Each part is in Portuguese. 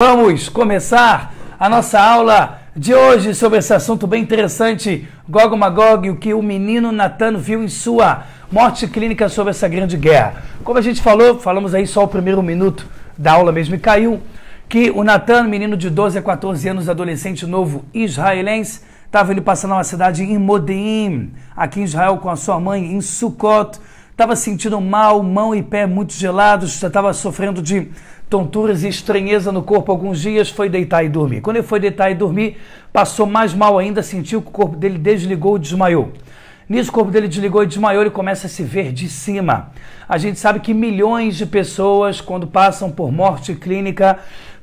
Vamos começar a nossa aula de hoje sobre esse assunto bem interessante, Gog Magog, o que o menino Natano viu em sua morte clínica sobre essa grande guerra. Como a gente falou, falamos aí só o primeiro minuto da aula mesmo e caiu, que o Natan, menino de 12 a 14 anos, adolescente novo israelense, estava ele passando uma cidade em Modim, aqui em Israel, com a sua mãe, em Sukkot, estava sentindo mal, mão e pé muito gelados, já estava sofrendo de tonturas e estranheza no corpo alguns dias, foi deitar e dormir. Quando ele foi deitar e dormir, passou mais mal ainda, sentiu que o corpo dele desligou e desmaiou. Nisso, o corpo dele desligou e desmaiou, ele começa a se ver de cima. A gente sabe que milhões de pessoas, quando passam por morte clínica,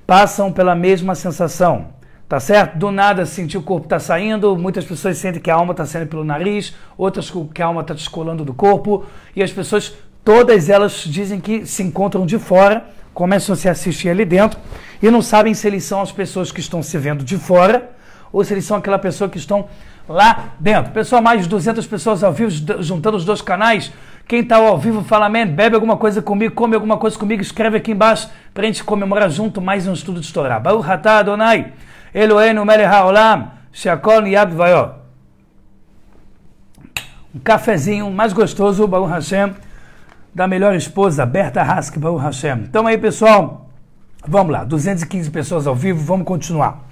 passam pela mesma sensação. Tá certo? Do nada sentir o corpo tá saindo, muitas pessoas sentem que a alma tá saindo pelo nariz, outras que a alma tá descolando do corpo, e as pessoas, todas elas dizem que se encontram de fora, começam a se assistir ali dentro, e não sabem se eles são as pessoas que estão se vendo de fora, ou se eles são aquela pessoa que estão lá dentro. Pessoal, mais de 200 pessoas ao vivo, juntando os dois canais. Quem está ao vivo, fala amém, bebe alguma coisa comigo, come alguma coisa comigo, escreve aqui embaixo para a gente comemorar junto mais um estudo de Torá. Baruch Atah Adonai. Eloheinu Melech Haolam, Shakol Niyab Vayó. Um cafezinho mais gostoso, Baruch Hashem, da melhor esposa, Berta Hask, Baruch Hashem. Então aí, pessoal, vamos lá, 215 pessoas ao vivo, vamos continuar.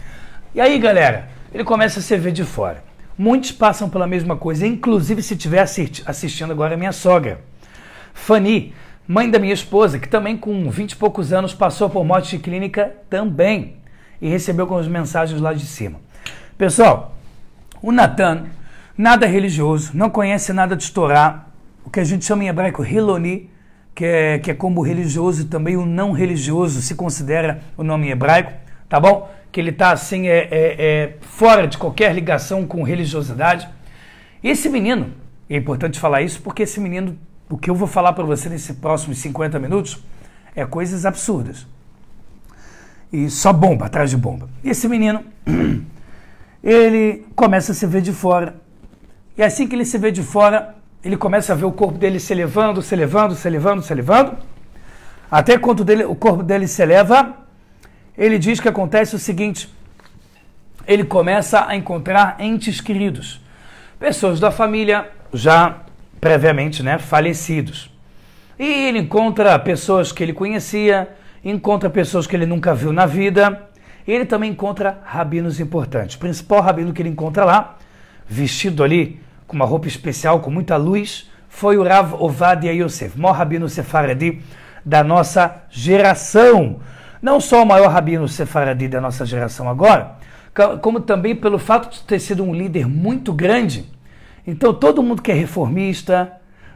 E aí, galera, ele começa a se ver de fora. Muitos passam pela mesma coisa, inclusive se estiver assistindo agora a minha sogra. Fanny, mãe da minha esposa, que também com 20 e poucos anos passou por morte clínica também e recebeu algumas mensagens lá de cima. Pessoal, o Natan, nada religioso, não conhece nada de Torá, o que a gente chama em hebraico Hiloni, que é, que é como religioso e também o não religioso se considera o nome hebraico, tá bom? Que ele está assim, é, é, é, fora de qualquer ligação com religiosidade. E esse menino, é importante falar isso porque esse menino, o que eu vou falar para você nesses próximos 50 minutos, é coisas absurdas e só bomba atrás de bomba. E esse menino, ele começa a se ver de fora. E assim que ele se vê de fora, ele começa a ver o corpo dele se elevando, se elevando, se elevando, se elevando. Até quando dele, o corpo dele se eleva, ele diz que acontece o seguinte: ele começa a encontrar entes queridos, pessoas da família já previamente né, falecidos. E ele encontra pessoas que ele conhecia, encontra pessoas que ele nunca viu na vida. Ele também encontra rabinos importantes. O principal rabino que ele encontra lá, vestido ali com uma roupa especial, com muita luz, foi o Rav Ovadia Yosef, maior rabino sefaradi da nossa geração. Não só o maior rabino sefaradi da nossa geração agora, como também pelo fato de ter sido um líder muito grande. Então todo mundo que é reformista,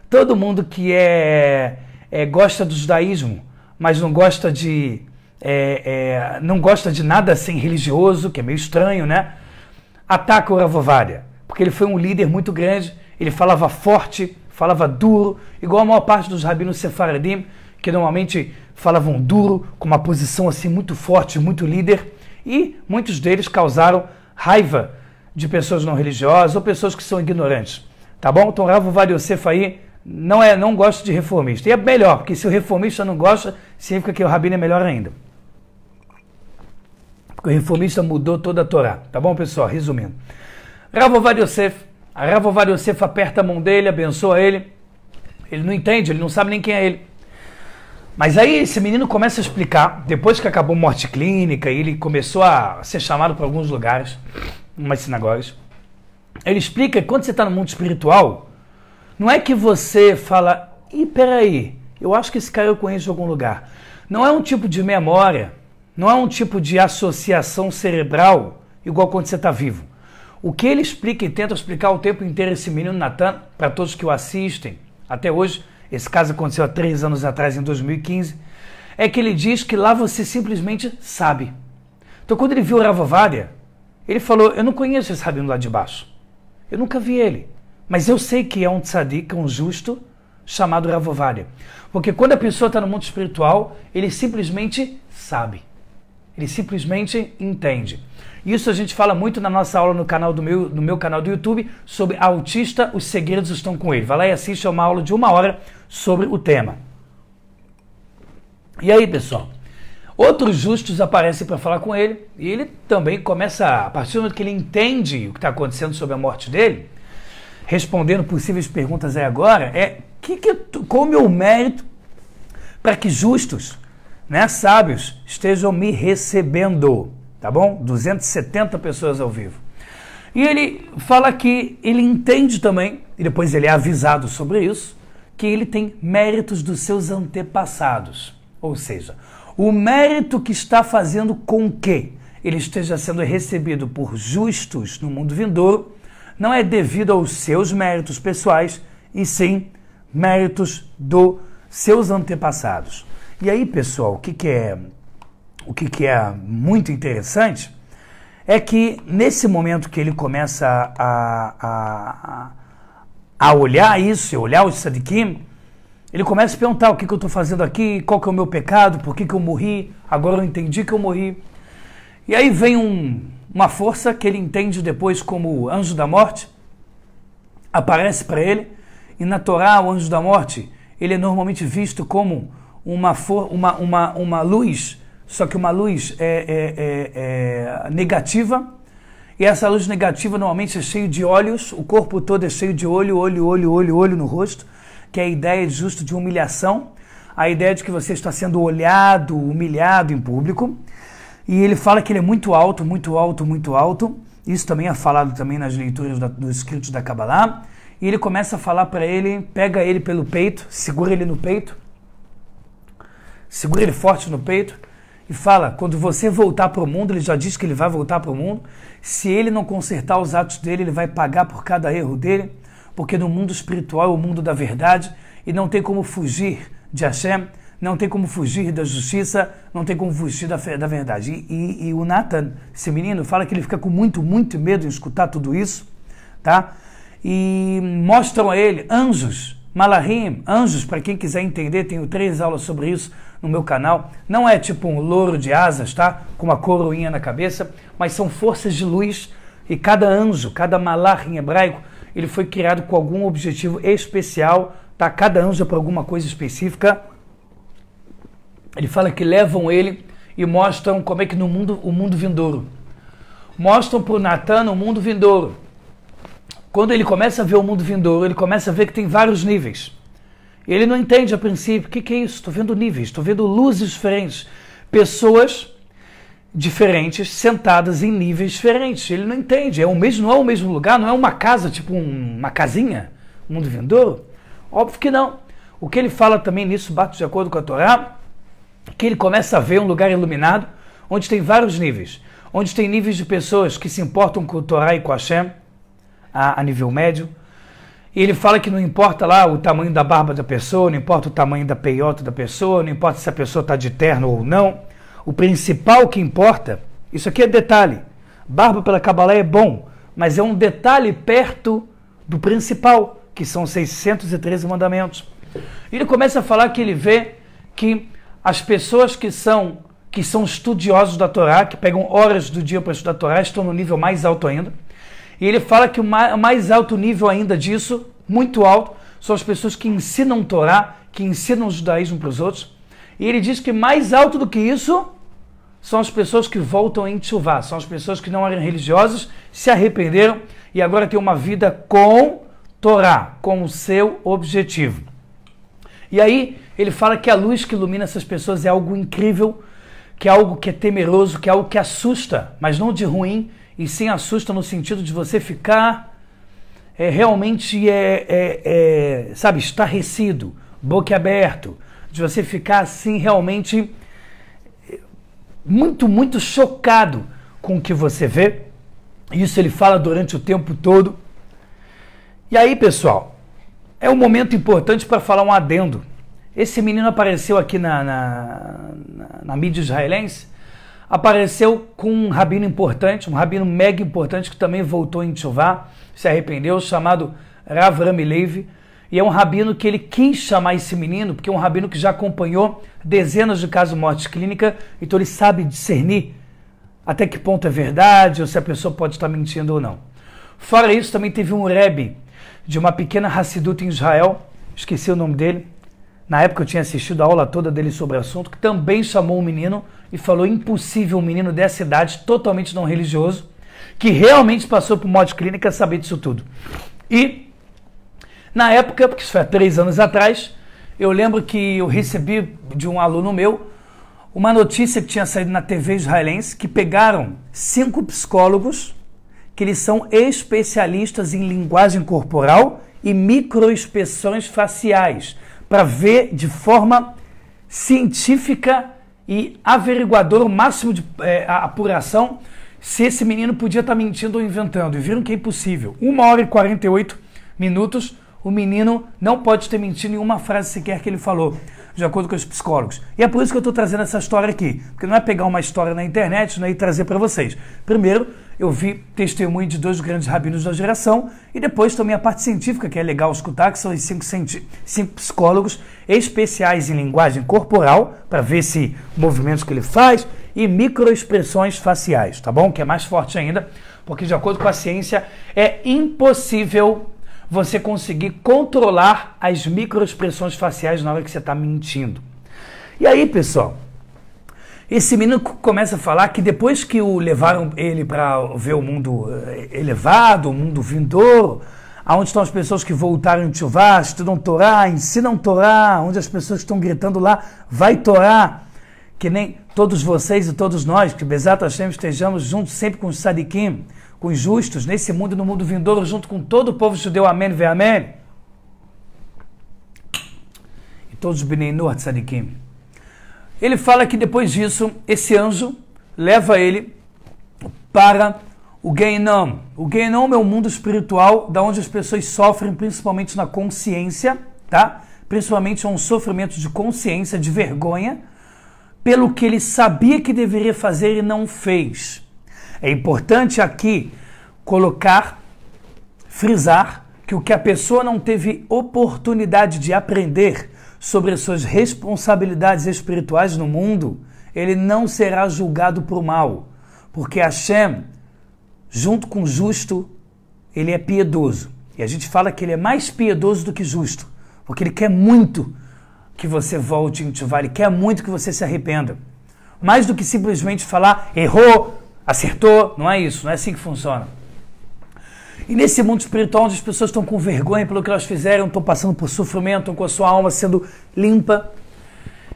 todo mundo que é, é gosta do judaísmo, mas não gosta de. É, é, não gosta de nada sem assim religioso, que é meio estranho, né? Ataca o Ravovária, porque ele foi um líder muito grande, ele falava forte, falava duro, igual a maior parte dos rabinos sefaradim, que normalmente falavam duro, com uma posição assim muito forte, muito líder, e muitos deles causaram raiva de pessoas não religiosas ou pessoas que são ignorantes. Tá bom? Então, Ravovária Vale Yosefa aí não é, não gosto de reformista. E é melhor, porque se o reformista não gosta, significa que o rabino é melhor ainda. Porque o reformista mudou toda a Torá. Tá bom, pessoal? Resumindo. Ravovad Yosef, a Yosef aperta a mão dele, abençoa ele. Ele não entende, ele não sabe nem quem é ele. Mas aí esse menino começa a explicar, depois que acabou morte clínica, ele começou a ser chamado para alguns lugares, umas sinagogas. Ele explica que quando você está no mundo espiritual, não é que você fala, e peraí, eu acho que esse cara eu conheço em algum lugar. Não é um tipo de memória, não é um tipo de associação cerebral igual quando você está vivo. O que ele explica e tenta explicar o tempo inteiro esse menino Natan, para todos que o assistem, até hoje, esse caso aconteceu há três anos atrás, em 2015, é que ele diz que lá você simplesmente sabe. Então quando ele viu o Ravovária, ele falou, eu não conheço esse rabino lá de baixo. Eu nunca vi ele. Mas eu sei que é um tzadik, um justo, chamado Ravovária. Porque quando a pessoa está no mundo espiritual, ele simplesmente sabe. Ele simplesmente entende. Isso a gente fala muito na nossa aula no canal do meu, no meu canal do YouTube sobre autista, os segredos estão com ele. Vai lá e assiste a é uma aula de uma hora sobre o tema. E aí, pessoal? Outros justos aparecem para falar com ele e ele também começa, a partir do momento que ele entende o que está acontecendo sobre a morte dele, respondendo possíveis perguntas aí agora, é que que tu, qual é o meu mérito para que justos, né, sábios, estejam me recebendo, tá bom? 270 pessoas ao vivo. E ele fala que ele entende também, e depois ele é avisado sobre isso, que ele tem méritos dos seus antepassados. Ou seja, o mérito que está fazendo com que ele esteja sendo recebido por justos no mundo vindouro não é devido aos seus méritos pessoais, e sim méritos dos seus antepassados. E aí, pessoal, o que, que é o que, que é muito interessante é que nesse momento que ele começa a, a, a olhar isso, olhar o Sadikim, ele começa a perguntar o que, que eu estou fazendo aqui, qual que é o meu pecado, por que, que eu morri, agora eu entendi que eu morri. E aí vem um, uma força que ele entende depois como o anjo da morte, aparece para ele, e na Torá, o anjo da morte, ele é normalmente visto como uma, for, uma, uma, uma luz, só que uma luz é, é, é, é negativa, e essa luz negativa normalmente é cheio de olhos, o corpo todo é cheio de olho, olho, olho, olho, olho no rosto, que é a ideia justo de humilhação, a ideia de que você está sendo olhado, humilhado em público. E ele fala que ele é muito alto, muito alto, muito alto. Isso também é falado também nas leituras da, dos escritos da Kabbalah. E ele começa a falar para ele, pega ele pelo peito, segura ele no peito, segura ele forte no peito e fala: quando você voltar para o mundo, ele já diz que ele vai voltar para o mundo. Se ele não consertar os atos dele, ele vai pagar por cada erro dele, porque no mundo espiritual é o mundo da verdade e não tem como fugir de Hashem não tem como fugir da justiça, não tem como fugir da, da verdade. E, e, e, o Nathan, esse menino, fala que ele fica com muito, muito medo em escutar tudo isso, tá? E mostram a ele anjos, malahim, anjos, para quem quiser entender, tenho três aulas sobre isso no meu canal. Não é tipo um louro de asas, tá? Com uma coroinha na cabeça, mas são forças de luz e cada anjo, cada malar em hebraico, ele foi criado com algum objetivo especial, tá? Cada anjo é para alguma coisa específica. Ele fala que levam ele e mostram como é que no mundo o mundo vindouro. Mostram para o Natan o mundo vindouro. Quando ele começa a ver o mundo vindouro, ele começa a ver que tem vários níveis. Ele não entende a princípio o que, que é isso. Estou vendo níveis, estou vendo luzes diferentes, pessoas diferentes sentadas em níveis diferentes. Ele não entende. É o mesmo, não é o mesmo lugar, não é uma casa, tipo um, uma casinha, o mundo vindouro. Óbvio que não. O que ele fala também nisso bate de acordo com a Torá que ele começa a ver um lugar iluminado, onde tem vários níveis, onde tem níveis de pessoas que se importam com o Torá e com Hashem, a, a nível médio, e ele fala que não importa lá o tamanho da barba da pessoa, não importa o tamanho da peiota da pessoa, não importa se a pessoa está de terno ou não, o principal que importa, isso aqui é detalhe, barba pela Kabbalah é bom, mas é um detalhe perto do principal, que são 613 mandamentos. Ele começa a falar que ele vê que as pessoas que são que são estudiosos da Torá, que pegam horas do dia para estudar a Torá, estão no nível mais alto ainda. E ele fala que o mais alto nível ainda disso, muito alto, são as pessoas que ensinam Torá, que ensinam o judaísmo para os outros. E ele diz que mais alto do que isso são as pessoas que voltam em Tshuva, são as pessoas que não eram religiosas, se arrependeram e agora têm uma vida com Torá, com o seu objetivo. E aí ele fala que a luz que ilumina essas pessoas é algo incrível, que é algo que é temeroso, que é algo que assusta, mas não de ruim, e sim assusta no sentido de você ficar é, realmente, é, é, é, sabe, estarrecido, boca aberto, de você ficar assim realmente muito, muito chocado com o que você vê. Isso ele fala durante o tempo todo. E aí, pessoal, é um momento importante para falar um adendo. Esse menino apareceu aqui na, na, na, na mídia israelense, apareceu com um rabino importante, um rabino mega importante que também voltou em tchová, se arrependeu, chamado Rav Ramilev. E é um rabino que ele quis chamar esse menino, porque é um rabino que já acompanhou dezenas de casos de morte clínica, então ele sabe discernir até que ponto é verdade ou se a pessoa pode estar mentindo ou não. Fora isso, também teve um Rebbe de uma pequena Hassidut em Israel, esqueci o nome dele, na época eu tinha assistido a aula toda dele sobre o assunto, que também chamou um menino e falou impossível um menino dessa idade, totalmente não religioso, que realmente passou por modo clínica saber disso tudo. E na época, porque isso foi há três anos atrás, eu lembro que eu recebi de um aluno meu uma notícia que tinha saído na TV israelense que pegaram cinco psicólogos que eles são especialistas em linguagem corporal e microexpressões faciais, para ver de forma científica e averiguadora, o máximo de é, apuração, se esse menino podia estar tá mentindo ou inventando. E viram que é impossível. Uma hora e 48 minutos, o menino não pode ter mentido em uma frase sequer que ele falou de acordo com os psicólogos. E é por isso que eu estou trazendo essa história aqui, porque não é pegar uma história na internet né, e trazer para vocês. Primeiro, eu vi testemunho de dois grandes rabinos da geração, e depois também a parte científica, que é legal escutar, que são os cinco, cinco psicólogos especiais em linguagem corporal, para ver se movimentos que ele faz, e microexpressões faciais, tá bom? Que é mais forte ainda, porque de acordo com a ciência, é impossível você conseguir controlar as microexpressões faciais na hora que você está mentindo. E aí, pessoal, esse menino começa a falar que depois que o levaram ele para ver o mundo eh, elevado, o mundo vindouro, aonde estão as pessoas que voltaram em Tchuvá, estudam Torá, ensinam Torá, onde as pessoas estão gritando lá, vai Torá, que nem todos vocês e todos nós, que Bezat Hashem estejamos juntos sempre com os Sadikim com os justos nesse mundo e no mundo vindouro, junto com todo o povo judeu. Amém, vê amém. E todos os Benenu Tzadikim. Ele fala que depois disso, esse anjo leva ele para o Gainom. O Gainom é o mundo espiritual da onde as pessoas sofrem principalmente na consciência, tá? Principalmente é um sofrimento de consciência, de vergonha, pelo que ele sabia que deveria fazer e não fez. É importante aqui colocar, frisar que o que a pessoa não teve oportunidade de aprender sobre suas responsabilidades espirituais no mundo, ele não será julgado por mal, porque Hashem, junto com o justo, ele é piedoso. E a gente fala que ele é mais piedoso do que justo, porque ele quer muito que você volte em Tchuvah, ele quer muito que você se arrependa. Mais do que simplesmente falar, errou, Acertou? Não é isso, não é assim que funciona. E nesse mundo espiritual onde as pessoas estão com vergonha pelo que elas fizeram, estão passando por sofrimento, estão com a sua alma sendo limpa,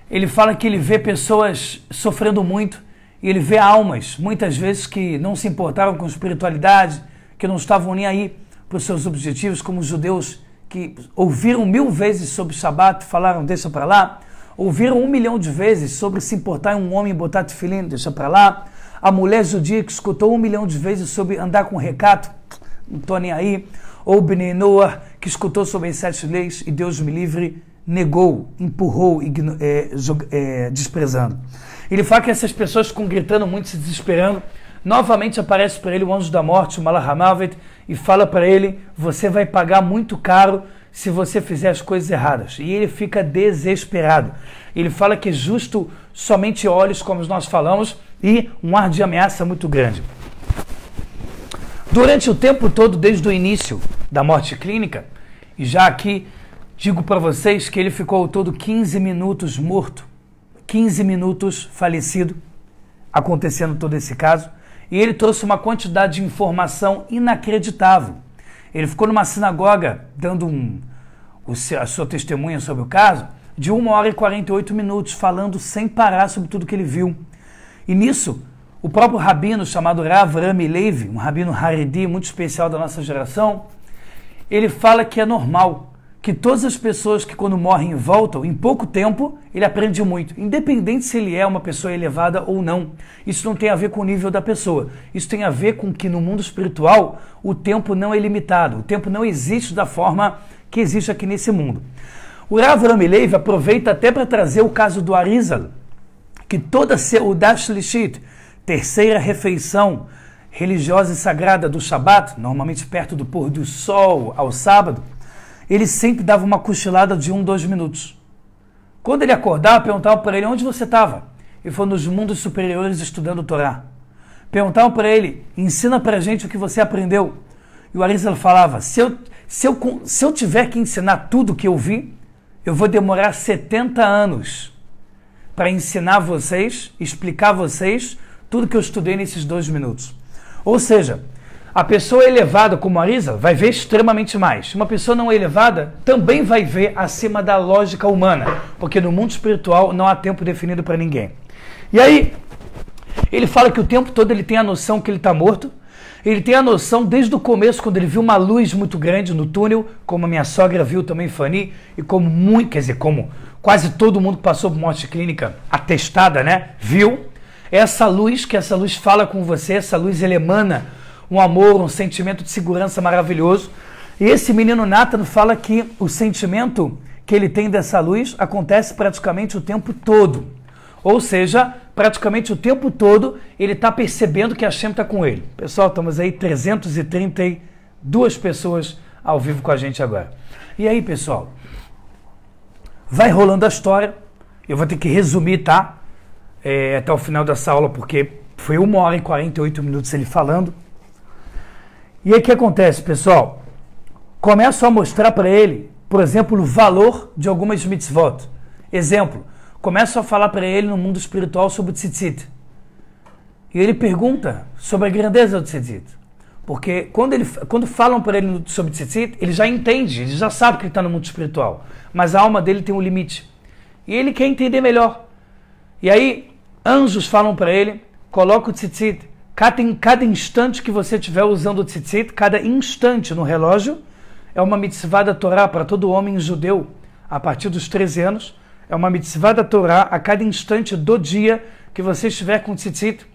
ele fala que ele vê pessoas sofrendo muito e ele vê almas, muitas vezes, que não se importaram com espiritualidade, que não estavam nem aí para os seus objetivos, como os judeus que ouviram mil vezes sobre o Shabat, falaram deixa para lá, ouviram um milhão de vezes sobre se importar em um homem botar tefilim, deixa para lá, a mulher judia que escutou um milhão de vezes sobre andar com recato, não tô nem aí, ou Bnei Noah, que escutou sobre as sete leis e Deus me livre, negou, empurrou, é, é, desprezando. Ele fala que essas pessoas ficam gritando muito, se desesperando. Novamente aparece para ele o anjo da morte, o Malahamavet, e fala para ele: Você vai pagar muito caro se você fizer as coisas erradas. E ele fica desesperado. Ele fala que é justo somente olhos, como nós falamos, e um ar de ameaça muito grande. Durante o tempo todo, desde o início da morte clínica, e já aqui digo para vocês que ele ficou ao todo 15 minutos morto, 15 minutos falecido, acontecendo todo esse caso, e ele trouxe uma quantidade de informação inacreditável. Ele ficou numa sinagoga dando um, o, a sua testemunha sobre o caso de 1 hora e 48 minutos, falando sem parar sobre tudo que ele viu e nisso, o próprio rabino chamado Rav Rami Levi, um rabino Haredi muito especial da nossa geração, ele fala que é normal que todas as pessoas que quando morrem voltam, em pouco tempo, ele aprende muito, independente se ele é uma pessoa elevada ou não. Isso não tem a ver com o nível da pessoa. Isso tem a ver com que no mundo espiritual o tempo não é limitado, o tempo não existe da forma que existe aqui nesse mundo. O Rav Rami Levi aproveita até para trazer o caso do Arizal, que toda Seudah Lishit, terceira refeição religiosa e sagrada do Shabat, normalmente perto do pôr do sol ao sábado, ele sempre dava uma cochilada de um, dois minutos. Quando ele acordava, perguntavam para ele onde você estava. Ele foi nos mundos superiores estudando o Torá. Perguntavam para ele, ensina para gente o que você aprendeu. E o Arizal falava, se eu, se, eu, se eu tiver que ensinar tudo que eu vi, eu vou demorar 70 anos para ensinar vocês, explicar vocês tudo que eu estudei nesses dois minutos. Ou seja, a pessoa elevada como a Marisa vai ver extremamente mais. Uma pessoa não elevada também vai ver acima da lógica humana, porque no mundo espiritual não há tempo definido para ninguém. E aí, ele fala que o tempo todo ele tem a noção que ele está morto. Ele tem a noção desde o começo, quando ele viu uma luz muito grande no túnel, como a minha sogra viu também, Fanny, e como muito, quer dizer, como quase todo mundo que passou por morte clínica atestada, né? Viu essa luz, que essa luz fala com você, essa luz ele emana um amor, um sentimento de segurança maravilhoso. E esse menino Nathan fala que o sentimento que ele tem dessa luz acontece praticamente o tempo todo. Ou seja, praticamente o tempo todo ele está percebendo que a Shem está com ele. Pessoal, estamos aí 332 pessoas ao vivo com a gente agora. E aí, pessoal, Vai rolando a história. Eu vou ter que resumir, tá? É, até o final dessa aula, porque foi uma hora e 48 minutos ele falando. E aí o que acontece, pessoal? Começo a mostrar para ele, por exemplo, o valor de algumas mitzvot. Exemplo, começo a falar para ele no mundo espiritual sobre o tzitzit. E ele pergunta sobre a grandeza do tzitzit. Porque quando, ele, quando falam para ele sobre tzitzit, ele já entende, ele já sabe que ele está no mundo espiritual. Mas a alma dele tem um limite. E ele quer entender melhor. E aí, anjos falam para ele, coloca o tzitzit. Cada, cada instante que você estiver usando o tzitzit, cada instante no relógio, é uma mitzvah da Torá para todo homem judeu a partir dos 13 anos. É uma mitzvah da Torá a cada instante do dia que você estiver com o tzitzit.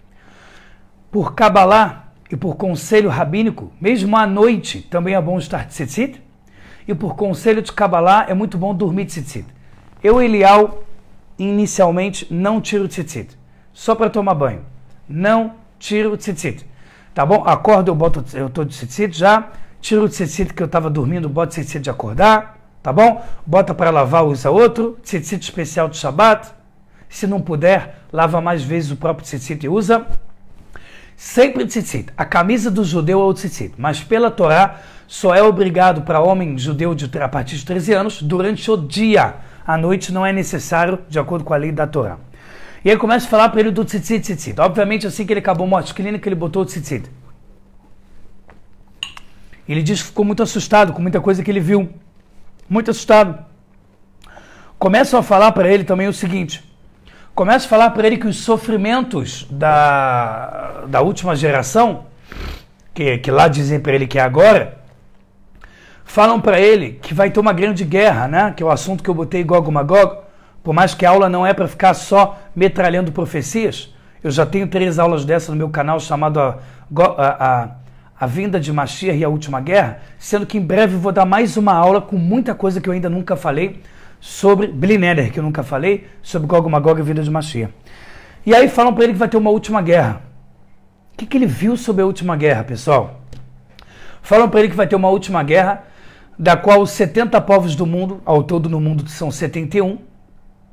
Por Kabbalah, e por conselho rabínico, mesmo à noite, também é bom estar tzitzit. E por conselho de Kabbalah, é muito bom dormir tzitzit. Eu, Elial, inicialmente não tiro tzitzit, só para tomar banho. Não tiro tzitzit. Tá bom? Acordo, eu boto, eu tô de tzitzit já, tiro o tzitzit que eu estava dormindo, boto tzitzit de acordar, tá bom? Bota para lavar, usa outro, tzitzit especial de Shabat. Se não puder, lava mais vezes o próprio tzitzit e usa sempre tzitzit. A camisa do judeu é o tzitzit, mas pela Torá só é obrigado para homem judeu de a partir de 13 anos durante o dia. À noite não é necessário, de acordo com a lei da Torá. E aí começa a falar para ele do tzitzit, tzitzit. Obviamente, assim que ele acabou morte clínica, ele botou o tzitzit. Ele diz que ficou muito assustado com muita coisa que ele viu. Muito assustado. Começam a falar para ele também o seguinte: começa a falar para ele que os sofrimentos da, da última geração, que, que lá dizem para ele que é agora, falam para ele que vai ter uma grande guerra, né? Que é o assunto que eu botei Gog Magog, por mais que a aula não é para ficar só metralhando profecias, eu já tenho três aulas dessa no meu canal chamado a, a, a, a Vinda de Mashiach e a Última Guerra, sendo que em breve vou dar mais uma aula com muita coisa que eu ainda nunca falei sobre Blineder, que eu nunca falei, sobre Gog Magog e Vida de Machia. E aí falam para ele que vai ter uma última guerra. O que, que ele viu sobre a última guerra, pessoal? Falam para ele que vai ter uma última guerra, da qual os 70 povos do mundo, ao todo no mundo são 71,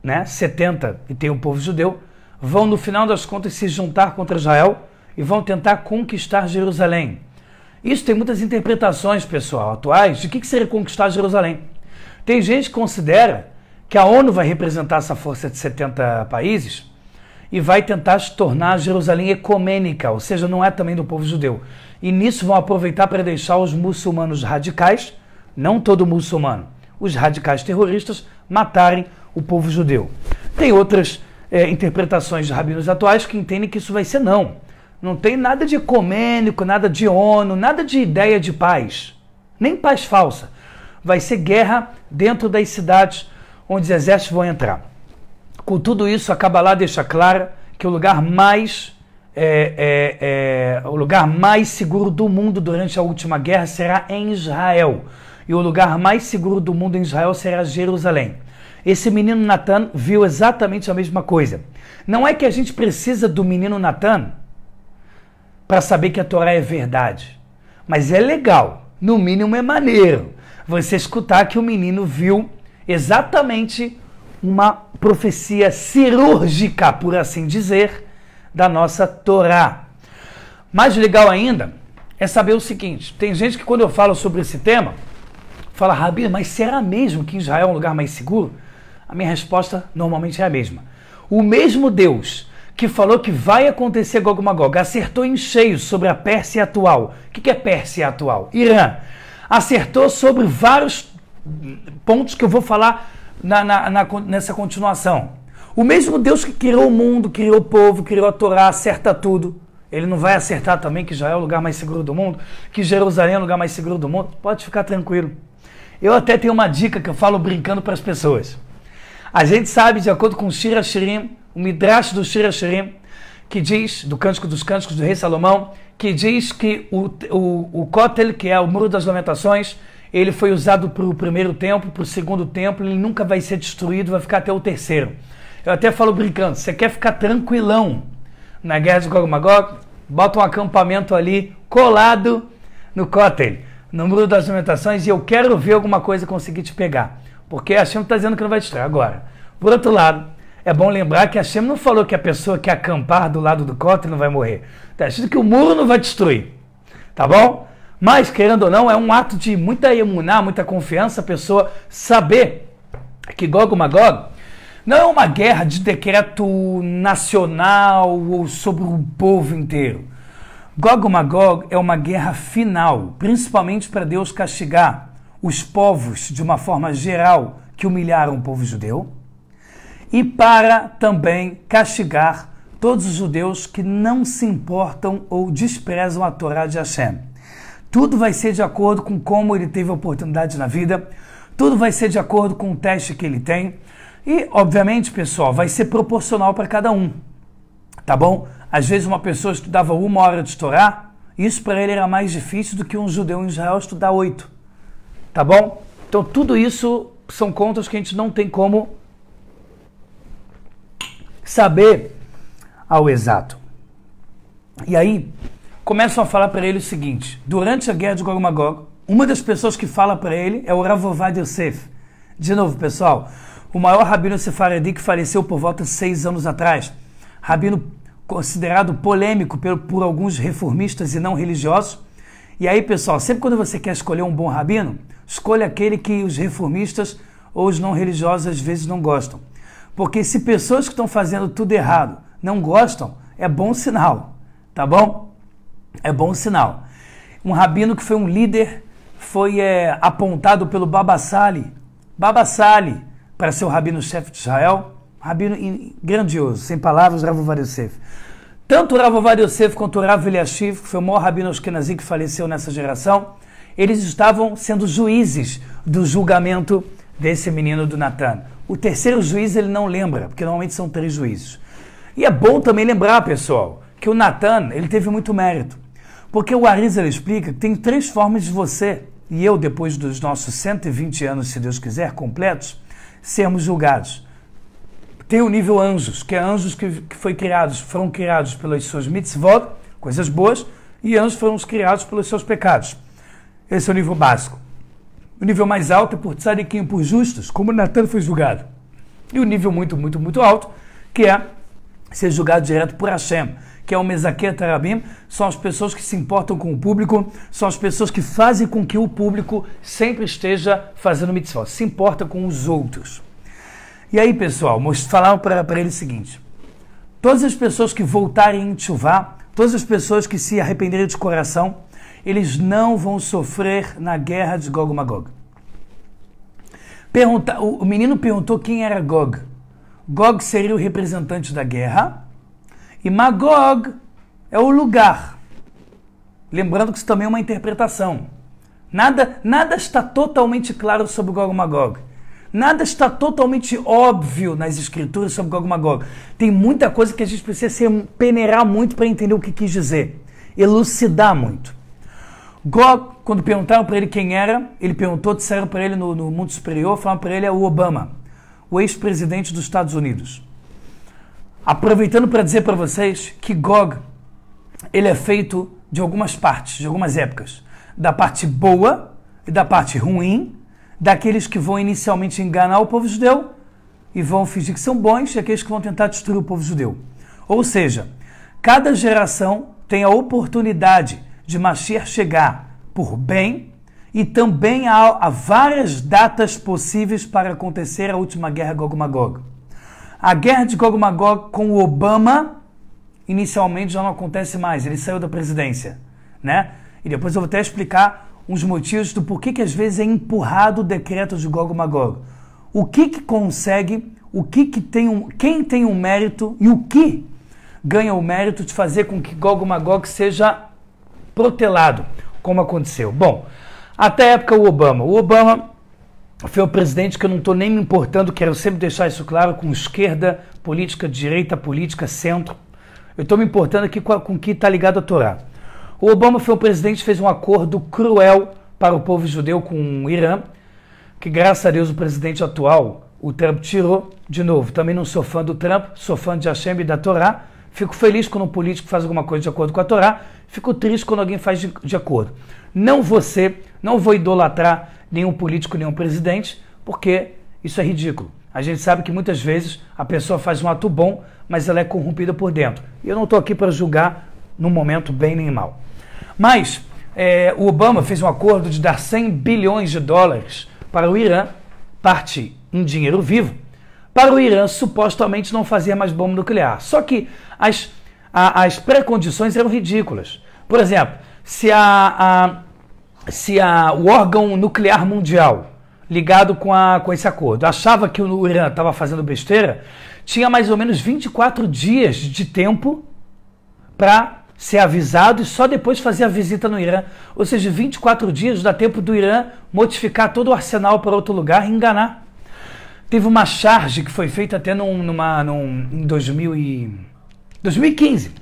né? 70 e tem o povo judeu, vão no final das contas se juntar contra Israel e vão tentar conquistar Jerusalém. Isso tem muitas interpretações, pessoal, atuais de o que, que seria conquistar Jerusalém. Tem gente que considera que a ONU vai representar essa força de 70 países e vai tentar se tornar Jerusalém ecumênica, ou seja, não é também do povo judeu. E nisso vão aproveitar para deixar os muçulmanos radicais, não todo muçulmano, os radicais terroristas matarem o povo judeu. Tem outras é, interpretações de rabinos atuais que entendem que isso vai ser não. Não tem nada de ecumênico, nada de ONU, nada de ideia de paz. Nem paz falsa vai ser guerra dentro das cidades onde os exércitos vão entrar. Com tudo isso, a Kabbalah deixa clara que o lugar mais é, é, é, o lugar mais seguro do mundo durante a última guerra será em Israel. E o lugar mais seguro do mundo em Israel será Jerusalém. Esse menino Natan viu exatamente a mesma coisa. Não é que a gente precisa do menino Natan para saber que a Torá é verdade. Mas é legal, no mínimo é maneiro você escutar que o menino viu exatamente uma profecia cirúrgica, por assim dizer, da nossa Torá. Mais legal ainda é saber o seguinte: tem gente que, quando eu falo sobre esse tema, fala, Rabino, mas será mesmo que Israel é um lugar mais seguro? A minha resposta normalmente é a mesma. O mesmo Deus que falou que vai acontecer Gog Magog acertou em cheio sobre a Pérsia atual. O que é Pérsia atual? Irã acertou sobre vários pontos que eu vou falar na, na, na, nessa continuação. O mesmo Deus que criou o mundo, criou o povo, criou a Torá, acerta tudo. Ele não vai acertar também que já é o lugar mais seguro do mundo, que Jerusalém é o lugar mais seguro do mundo. Pode ficar tranquilo. Eu até tenho uma dica que eu falo brincando para as pessoas. A gente sabe, de acordo com o Shira Shirim, o Midrash do Shira Shirim, que diz, do Cântico dos Cânticos do Rei Salomão, que diz que o, o, o Kotel, que é o Muro das Lamentações, ele foi usado para o primeiro templo, para o segundo templo, ele nunca vai ser destruído, vai ficar até o terceiro. Eu até falo brincando, você quer ficar tranquilão na guerra de Gog Magog? Bota um acampamento ali colado no Kotel, no Muro das Lamentações, e eu quero ver alguma coisa conseguir te pegar. Porque a Shem está dizendo que não vai destruir agora. Por outro lado, é bom lembrar que a Shem não falou que a pessoa que acampar do lado do córrego não vai morrer. Está escrito que o muro não vai destruir. Tá bom? Mas, querendo ou não, é um ato de muita emuná, muita confiança a pessoa saber que Gog Magog não é uma guerra de decreto nacional ou sobre o povo inteiro. Gog Magog é uma guerra final, principalmente para Deus castigar os povos de uma forma geral que humilharam o povo judeu e para também castigar todos os judeus que não se importam ou desprezam a Torá de Hashem. Tudo vai ser de acordo com como ele teve oportunidade na vida, tudo vai ser de acordo com o teste que ele tem e, obviamente, pessoal, vai ser proporcional para cada um, tá bom? Às vezes uma pessoa estudava uma hora de Torá, isso para ele era mais difícil do que um judeu em Israel estudar oito, tá bom? Então tudo isso são contas que a gente não tem como saber ao exato. E aí começam a falar para ele o seguinte: durante a guerra de Gog uma das pessoas que fala para ele é o Ravovad Yosef. De novo, pessoal, o maior rabino sefaradi que faleceu por volta de seis anos atrás. Rabino considerado polêmico por, por alguns reformistas e não religiosos. E aí, pessoal, sempre quando você quer escolher um bom rabino, escolha aquele que os reformistas ou os não religiosos às vezes não gostam. Porque se pessoas que estão fazendo tudo errado não gostam, é bom sinal, tá bom? É bom sinal. Um rabino que foi um líder foi é, apontado pelo Baba Sali, Baba Sali, para ser o rabino-chefe de Israel, rabino grandioso, sem palavras, Rav Variosef. Tanto o Rav Variosef quanto o Rav Eliashiv, que foi o maior rabino ashkenazi que faleceu nessa geração, eles estavam sendo juízes do julgamento desse menino do Natan. O terceiro juiz ele não lembra, porque normalmente são três juízes. E é bom também lembrar, pessoal, que o Natan ele teve muito mérito. Porque o Ariza explica que tem três formas de você e eu, depois dos nossos 120 anos, se Deus quiser, completos, sermos julgados. Tem o nível anjos, que é anjos que, que foi criados, foram criados pelas suas mitzvot, coisas boas, e anjos foram criados pelos seus pecados. Esse é o nível básico. O nível mais alto é por tzadikim, por justos, como Natan foi julgado. E o nível muito, muito, muito alto, que é ser julgado direto por Hashem, que é o Mezaquet Arabim, são as pessoas que se importam com o público, são as pessoas que fazem com que o público sempre esteja fazendo mitzvah, se importa com os outros. E aí, pessoal, falaram para ele o seguinte, todas as pessoas que voltarem em Tchuvah, todas as pessoas que se arrependerem de coração, eles não vão sofrer na guerra de Gog e Magog. Pergunta, o menino perguntou quem era Gog. Gog seria o representante da guerra e Magog é o lugar. Lembrando que isso também é uma interpretação. Nada, nada está totalmente claro sobre Gog e Magog. Nada está totalmente óbvio nas escrituras sobre Gog e Magog. Tem muita coisa que a gente precisa peneirar muito para entender o que quis dizer, elucidar muito. Gog, quando perguntaram para ele quem era, ele perguntou, disseram para ele no, no mundo superior, falaram para ele é o Obama, o ex-presidente dos Estados Unidos. Aproveitando para dizer para vocês que Gog, ele é feito de algumas partes, de algumas épocas. Da parte boa e da parte ruim, daqueles que vão inicialmente enganar o povo judeu e vão fingir que são bons, e aqueles que vão tentar destruir o povo judeu. Ou seja, cada geração tem a oportunidade de Mashiach chegar por bem, e também há, há várias datas possíveis para acontecer a última guerra Gog-Magog. A guerra de Gog-Magog com o Obama inicialmente já não acontece mais, ele saiu da presidência, né? E depois eu vou até explicar uns motivos do porquê que às vezes é empurrado o decreto de Gog-Magog. O que que consegue, o que que tem um, quem tem um mérito e o que ganha o mérito de fazer com que Gog-Magog seja protelado, como aconteceu. Bom, até a época o Obama. O Obama foi o presidente que eu não estou nem me importando, quero sempre deixar isso claro, com esquerda, política direita, política centro. Eu estou me importando aqui com, a, com que está ligado a Torá. O Obama foi o presidente que fez um acordo cruel para o povo judeu com o Irã, que graças a Deus o presidente atual, o Trump, tirou de novo. Também não sou fã do Trump, sou fã de Hashem e da Torá. Fico feliz quando um político faz alguma coisa de acordo com a Torá, Fico triste quando alguém faz de, de acordo. Não você, não vou idolatrar nenhum político, nenhum presidente, porque isso é ridículo. A gente sabe que muitas vezes a pessoa faz um ato bom, mas ela é corrompida por dentro. E eu não estou aqui para julgar no momento bem nem mal. Mas é, o Obama fez um acordo de dar 100 bilhões de dólares para o Irã, parte em dinheiro vivo, para o Irã supostamente não fazer mais bomba nuclear. Só que as, as pré-condições eram ridículas. Por exemplo, se, a, a se a, o órgão nuclear mundial ligado com, a, com esse acordo achava que o Irã estava fazendo besteira, tinha mais ou menos 24 dias de tempo para ser avisado e só depois fazer a visita no Irã. Ou seja, 24 dias dá tempo do Irã modificar todo o arsenal para outro lugar e enganar. Teve uma charge que foi feita até num, numa, num, em 2000 e, 2015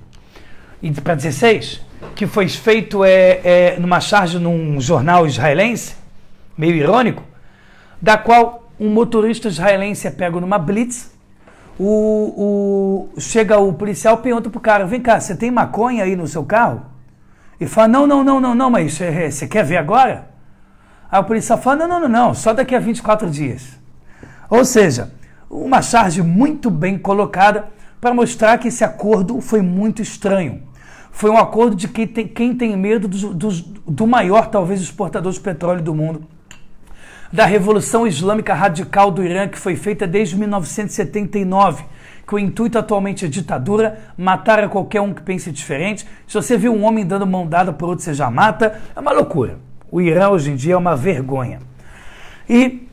e para 16 que foi feito é, é, numa charge num jornal israelense, meio irônico, da qual um motorista israelense é pego numa blitz, o, o, chega o policial pergunta pro cara, vem cá, você tem maconha aí no seu carro? E fala, não, não, não, não, não, mas é, é, você quer ver agora? Aí o policial fala, não, não, não, não, só daqui a 24 dias. Ou seja, uma charge muito bem colocada para mostrar que esse acordo foi muito estranho. Foi um acordo de quem tem, quem tem medo do, do, do maior, talvez, exportador de petróleo do mundo da Revolução Islâmica Radical do Irã, que foi feita desde 1979, que o intuito atualmente é ditadura, matar a qualquer um que pense diferente. Se você viu um homem dando mão dada por outro, você já mata. É uma loucura. O Irã hoje em dia é uma vergonha. E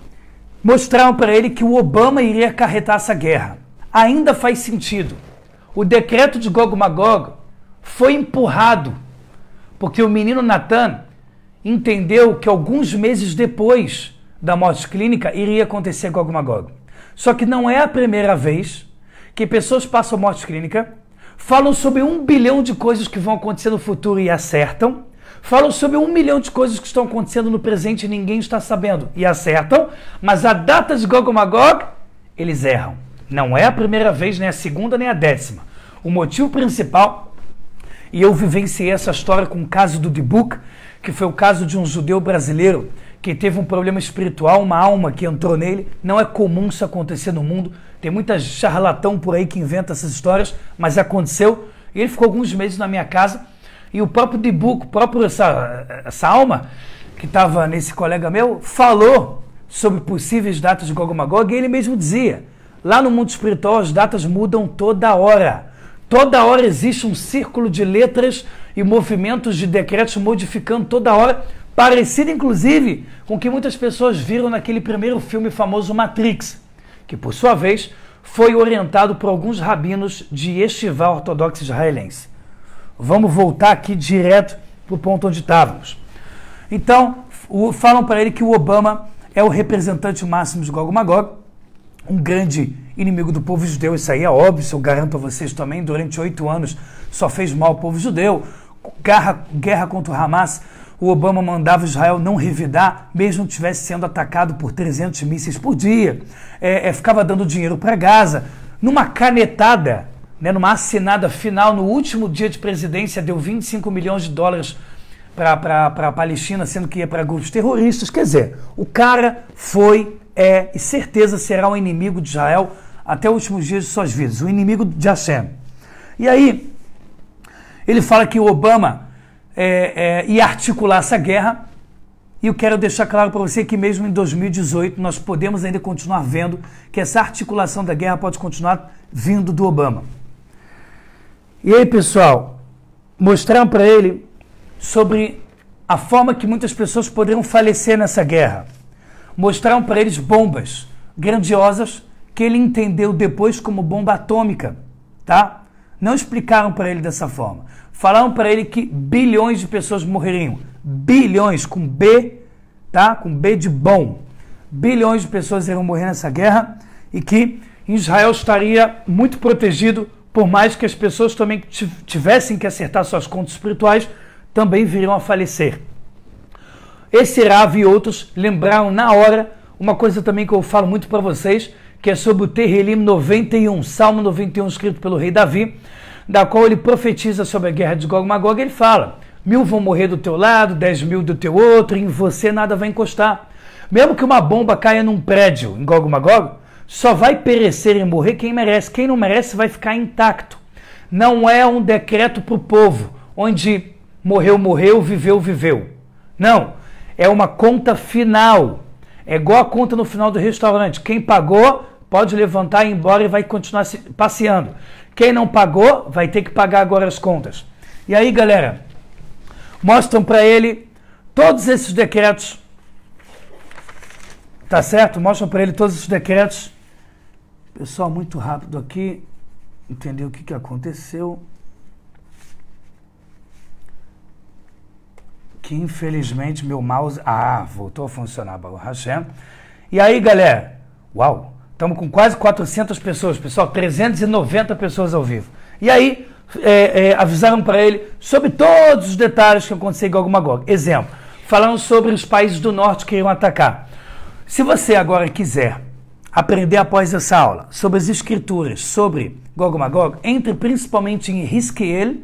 mostraram para ele que o Obama iria acarretar essa guerra. Ainda faz sentido. O decreto de Gog Magog foi empurrado, porque o menino Natan entendeu que alguns meses depois da morte clínica iria acontecer Gog Magog. Só que não é a primeira vez que pessoas passam morte clínica, falam sobre um bilhão de coisas que vão acontecer no futuro e acertam, falam sobre um milhão de coisas que estão acontecendo no presente e ninguém está sabendo e acertam, mas a data de Gog Magog eles erram. Não é a primeira vez, nem a segunda, nem a décima. O motivo principal e eu vivenciei essa história com o caso do Dibuk, que foi o caso de um judeu brasileiro que teve um problema espiritual, uma alma que entrou nele. Não é comum isso acontecer no mundo. Tem muita charlatão por aí que inventa essas histórias, mas aconteceu. E ele ficou alguns meses na minha casa. E o próprio Dibuco, próprio essa, essa alma que estava nesse colega meu, falou sobre possíveis datas de Gog E ele mesmo dizia: lá no mundo espiritual as datas mudam toda hora. Toda hora existe um círculo de letras e movimentos de decretos modificando toda hora, parecido inclusive com o que muitas pessoas viram naquele primeiro filme famoso Matrix, que por sua vez foi orientado por alguns rabinos de estivar ortodoxo israelense. Vamos voltar aqui direto para o ponto onde estávamos. Então, o, falam para ele que o Obama é o representante máximo de Gog Magog, um grande inimigo do povo judeu, isso aí é óbvio, eu garanto a vocês também, durante oito anos só fez mal ao povo judeu. Guerra, guerra contra o Hamas, o Obama mandava Israel não revidar, mesmo que estivesse sendo atacado por 300 mísseis por dia. É, é, ficava dando dinheiro para Gaza. Numa canetada, né, numa assinada final, no último dia de presidência, deu 25 milhões de dólares para a Palestina, sendo que ia para grupos terroristas. Quer dizer, o cara foi é, e certeza será um inimigo de Israel até os últimos dias de suas vidas, o um inimigo de Hashem. E aí, ele fala que o Obama é, é, ia articular essa guerra, e eu quero deixar claro para você que mesmo em 2018 nós podemos ainda continuar vendo que essa articulação da guerra pode continuar vindo do Obama. E aí, pessoal, mostraram para ele sobre a forma que muitas pessoas poderiam falecer nessa guerra. Mostraram para eles bombas grandiosas que ele entendeu depois como bomba atômica, tá? Não explicaram para ele dessa forma. Falaram para ele que bilhões de pessoas morreriam. Bilhões com B, tá? Com B de bom. Bilhões de pessoas iriam morrer nessa guerra e que Israel estaria muito protegido, por mais que as pessoas também tivessem que acertar suas contas espirituais, também virão a falecer. Esse Rav e outros lembraram na hora uma coisa também que eu falo muito para vocês, que é sobre o Terrelim 91, Salmo 91, escrito pelo rei Davi, da qual ele profetiza sobre a guerra de Gog e Magog. Ele fala: mil vão morrer do teu lado, dez mil do teu outro, em você nada vai encostar. Mesmo que uma bomba caia num prédio em Gog e Magog, só vai perecer e morrer quem merece. Quem não merece vai ficar intacto. Não é um decreto para o povo, onde morreu, morreu, viveu, viveu. Não, é uma conta final. É igual a conta no final do restaurante. Quem pagou pode levantar e ir embora e vai continuar passeando. Quem não pagou vai ter que pagar agora as contas. E aí, galera, mostram para ele todos esses decretos. Tá certo? Mostram para ele todos esses decretos. Pessoal, muito rápido aqui, entender o que, que aconteceu. que infelizmente meu mouse. Ah, voltou a funcionar, Baruch Hashem. E aí, galera? Uau! Estamos com quase 400 pessoas, pessoal, 390 pessoas ao vivo. E aí, é, é, avisaram para ele sobre todos os detalhes que aconteceram em Gog Magog. Exemplo, falaram sobre os países do norte que iam atacar. Se você agora quiser aprender após essa aula sobre as escrituras, sobre Gog Magog, entre principalmente em Hiskiel,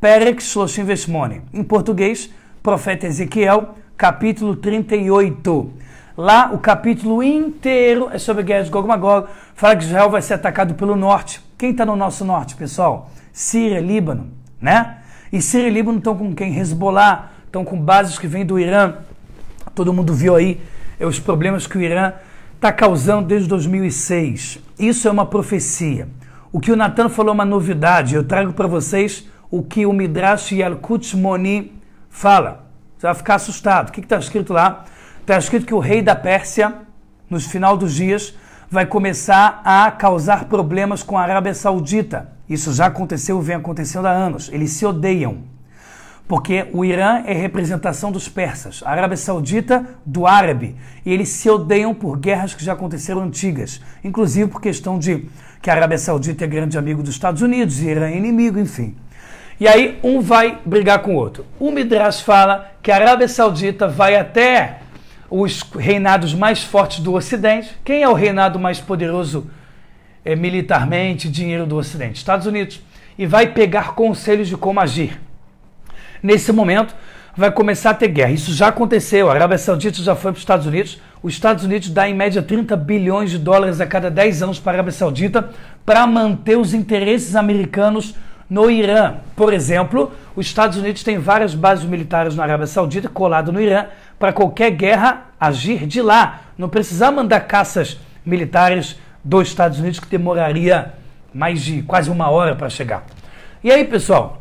Perek Shloshim Veshmoni, em português, profeta Ezequiel, capítulo 38. Lá, o capítulo inteiro é sobre a guerra de Gog Magog. Fala que Israel vai ser atacado pelo norte. Quem está no nosso norte, pessoal? Síria, Líbano, né? E Síria e Líbano estão com quem? Hezbollah, estão com bases que vêm do Irã. Todo mundo viu aí é, os problemas que o Irã está causando desde 2006. Isso é uma profecia. O que o Natan falou é uma novidade. Eu trago para vocês o que o Midrash Yalkut Moni Fala, você vai ficar assustado. O que está escrito lá? Está escrito que o rei da Pérsia, no final dos dias, vai começar a causar problemas com a Arábia Saudita. Isso já aconteceu e vem acontecendo há anos. Eles se odeiam. Porque o Irã é representação dos persas, a Arábia Saudita do árabe. E eles se odeiam por guerras que já aconteceram antigas, inclusive por questão de que a Arábia Saudita é grande amigo dos Estados Unidos, e Irã é inimigo, enfim. E aí um vai brigar com o outro. O Midrash fala que a Arábia Saudita vai até os reinados mais fortes do Ocidente. Quem é o reinado mais poderoso é, militarmente, dinheiro do Ocidente? Estados Unidos. E vai pegar conselhos de como agir. Nesse momento, vai começar a ter guerra. Isso já aconteceu. A Arábia Saudita já foi para os Estados Unidos. Os Estados Unidos dá em média 30 bilhões de dólares a cada 10 anos para a Arábia Saudita para manter os interesses americanos no Irã, por exemplo, os Estados Unidos têm várias bases militares na Arábia Saudita colado no Irã para qualquer guerra agir de lá. Não precisar mandar caças militares dos Estados Unidos que demoraria mais de quase uma hora para chegar. E aí, pessoal,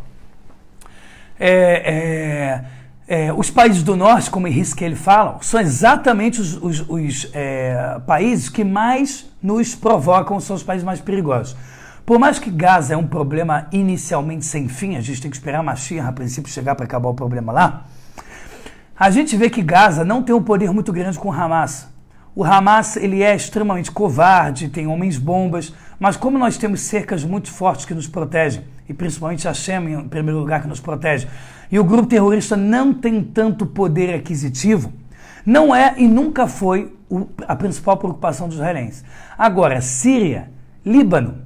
é, é, é, os países do norte, como Henrique que ele fala, são exatamente os, os, os é, países que mais nos provocam, são os países mais perigosos. Por mais que Gaza é um problema inicialmente sem fim, a gente tem que esperar a Mashiach a princípio chegar para acabar o problema lá, a gente vê que Gaza não tem um poder muito grande com o Hamas. O Hamas ele é extremamente covarde, tem homens bombas, mas como nós temos cercas muito fortes que nos protegem, e principalmente a Shem em primeiro lugar que nos protege, e o grupo terrorista não tem tanto poder aquisitivo, não é e nunca foi o, a principal preocupação dos israelenses. Agora, Síria, Líbano,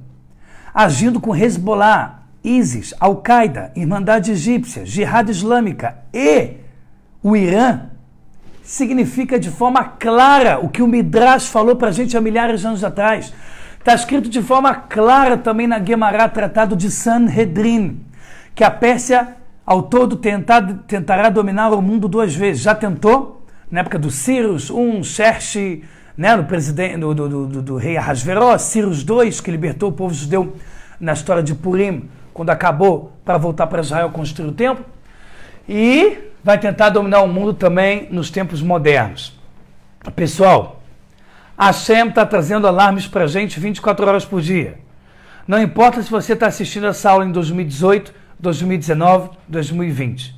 agindo com Hezbollah, ISIS, Al-Qaeda, Irmandade Egípcia, Jihad Islâmica e o Irã, significa de forma clara o que o Midrash falou para a gente há milhares de anos atrás. Está escrito de forma clara também na Guemará, Tratado de Sanhedrin, que a Pérsia, ao todo, tentado, tentará dominar o mundo duas vezes. Já tentou, na época do Cyrus, um Xerxes né, do, presidente, do, do, do, do rei Ahasveró, Ciro II, que libertou o povo judeu na história de Purim, quando acabou para voltar para Israel construir o templo. E vai tentar dominar o mundo também nos tempos modernos. Pessoal, a Shem está trazendo alarmes para a gente 24 horas por dia. Não importa se você está assistindo essa aula em 2018, 2019, 2020.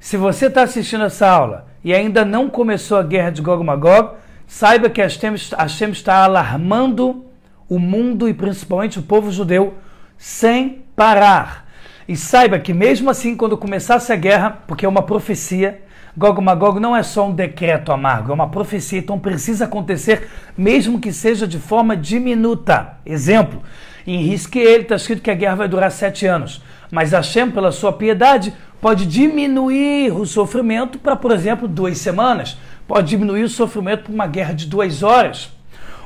Se você está assistindo essa aula e ainda não começou a guerra de Gog Magog, Saiba que Hashem, Hashem está alarmando o mundo e principalmente o povo judeu sem parar. E saiba que mesmo assim, quando começasse a guerra, porque é uma profecia, Gog Magog não é só um decreto amargo, é uma profecia, então precisa acontecer, mesmo que seja de forma diminuta. Exemplo, em ele está escrito que a guerra vai durar sete anos, mas Hashem, pela sua piedade, pode diminuir o sofrimento para, por exemplo, duas semanas, pode diminuir o sofrimento por uma guerra de duas horas.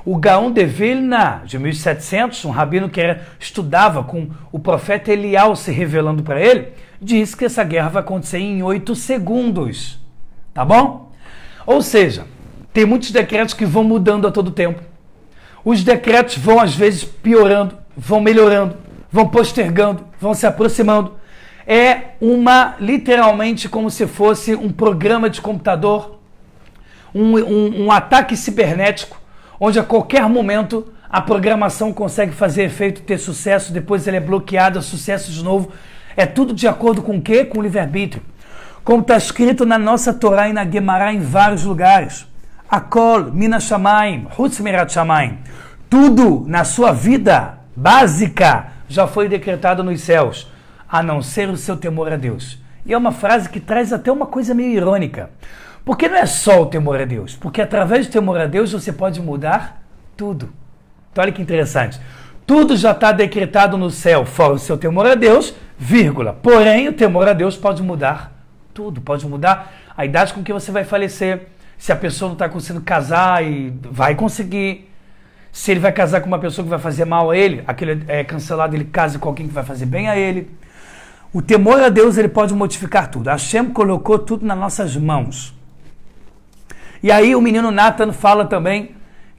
O Gaon de Vilna, de 1700, um rabino que era, estudava com o profeta Elial se revelando para ele, disse que essa guerra vai acontecer em oito segundos. Tá bom? Ou seja, tem muitos decretos que vão mudando a todo tempo. Os decretos vão, às vezes, piorando, vão melhorando, vão postergando, vão se aproximando. É uma, literalmente, como se fosse um programa de computador um, um, um ataque cibernético, onde a qualquer momento a programação consegue fazer efeito, ter sucesso, depois ele é bloqueado, sucesso de novo. É tudo de acordo com o quê? Com o livre-arbítrio. Como está escrito na nossa Torá e na Gemara em vários lugares. Akol, Mina Shamaim, Hutz Mirat Shamaim. Tudo na sua vida básica já foi decretado nos céus, a não ser o seu temor a Deus. E é uma frase que traz até uma coisa meio irônica. Porque não é só o temor a Deus, porque através do temor a Deus você pode mudar tudo. Então, olha que interessante. Tudo já está decretado no céu, fora o seu temor a Deus, vírgula. Porém, o temor a Deus pode mudar tudo. Pode mudar a idade com que você vai falecer, se a pessoa não está conseguindo casar e vai conseguir. Se ele vai casar com uma pessoa que vai fazer mal a ele, aquele é cancelado, ele casa com alguém que vai fazer bem a ele. O temor a Deus ele pode modificar tudo. A Hashem colocou tudo nas nossas mãos. E aí o menino Nathan fala também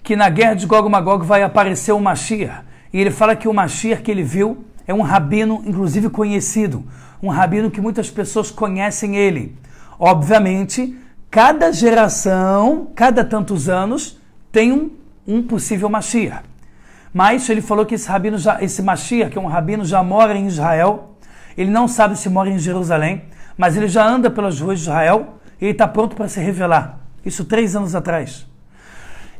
que na guerra de Gog e Magog vai aparecer o Mashiach. E ele fala que o Mashiach que ele viu é um rabino, inclusive conhecido, um rabino que muitas pessoas conhecem ele. Obviamente, cada geração, cada tantos anos, tem um, um possível Mashiach. Mas ele falou que esse rabino, já, esse Mashiach, que é um rabino, já mora em Israel. Ele não sabe se mora em Jerusalém, mas ele já anda pelas ruas de Israel e ele está pronto para se revelar. Isso três anos atrás.